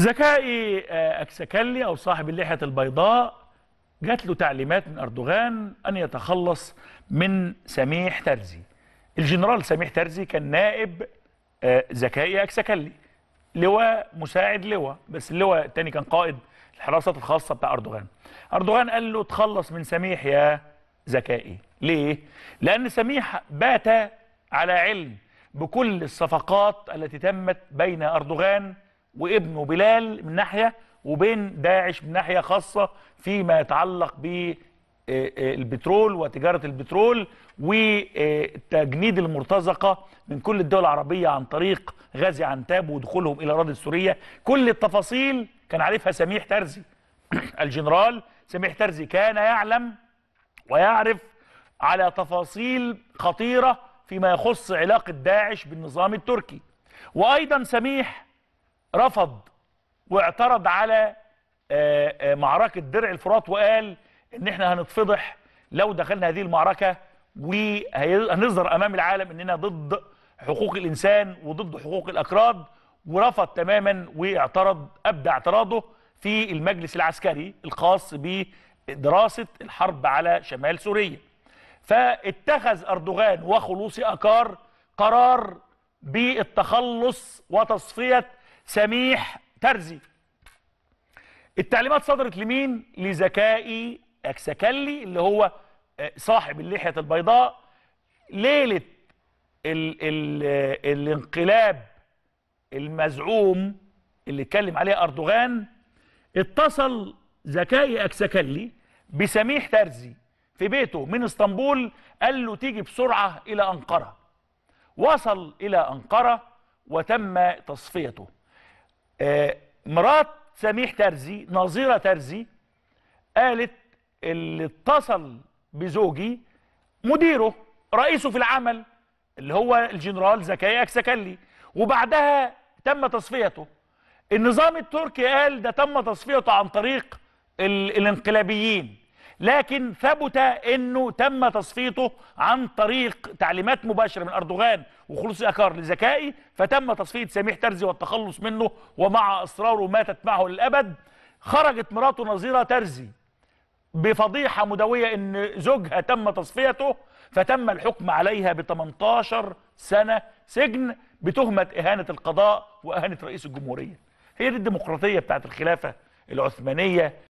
زكائي آه، اكسكلي أو صاحب اللحية البيضاء جات له تعليمات من أردوغان أن يتخلص من سميح ترزي الجنرال سميح ترزي كان نائب زكائي آه، اكسكلي لواء مساعد لواء بس اللواء الثاني كان قائد الحراسات الخاصة بتاع أردوغان أردوغان قال له تخلص من سميح يا زكائي ليه؟ لأن سميح بات على علم بكل الصفقات التي تمت بين أردوغان وابنه بلال من ناحية وبين داعش من ناحية خاصة فيما يتعلق بالبترول آه، آه، وتجارة البترول وتجنيد المرتزقة من كل الدول العربية عن طريق غازي عنتاب ودخولهم إلى أراضي سوريا كل التفاصيل كان عارفها سميح ترزي الجنرال سميح ترزي كان يعلم ويعرف على تفاصيل خطيرة فيما يخص علاقة داعش بالنظام التركي وأيضا سميح رفض واعترض على آه، آه، معركة درع الفرات وقال ان احنا هنتفضح لو دخلنا هذه المعركة وهنظهر امام العالم اننا ضد حقوق الانسان وضد حقوق الاكراد ورفض تماما واعترض ابدى اعتراضه في المجلس العسكري الخاص بدراسة الحرب على شمال سوريا فاتخذ أردوغان وخلوصي أكار قرار بالتخلص وتصفية سميح ترزي التعليمات صدرت لمين لزكائي اكسكلي اللي هو آه، صاحب اللحيه البيضاء ليله الـ الـ الانقلاب المزعوم اللي اتكلم عليه اردوغان اتصل زكائي اكسكلي بسميح ترزي في بيته من اسطنبول قال له تيجي بسرعه الى انقره وصل الى انقره وتم تصفيته آه، مرات سميح ترزي نظيرة ترزي قالت اللي اتصل بزوجي مديره رئيسه في العمل اللي هو الجنرال زكايا اكسكلي وبعدها تم تصفيته النظام التركي قال ده تم تصفيته عن طريق الانقلابيين لكن ثبت انه تم تصفيته عن طريق تعليمات مباشره من اردوغان وخلوص الاكار لزكائي فتم تصفيه سميح ترزي والتخلص منه ومع اصراره ماتت معه للابد خرجت مراته نظيره ترزي بفضيحه مدويه ان زوجها تم تصفيته فتم الحكم عليها ب 18 سنه سجن بتهمه اهانه القضاء واهانه رئيس الجمهوريه هي دي الديمقراطيه بتاعت الخلافه العثمانيه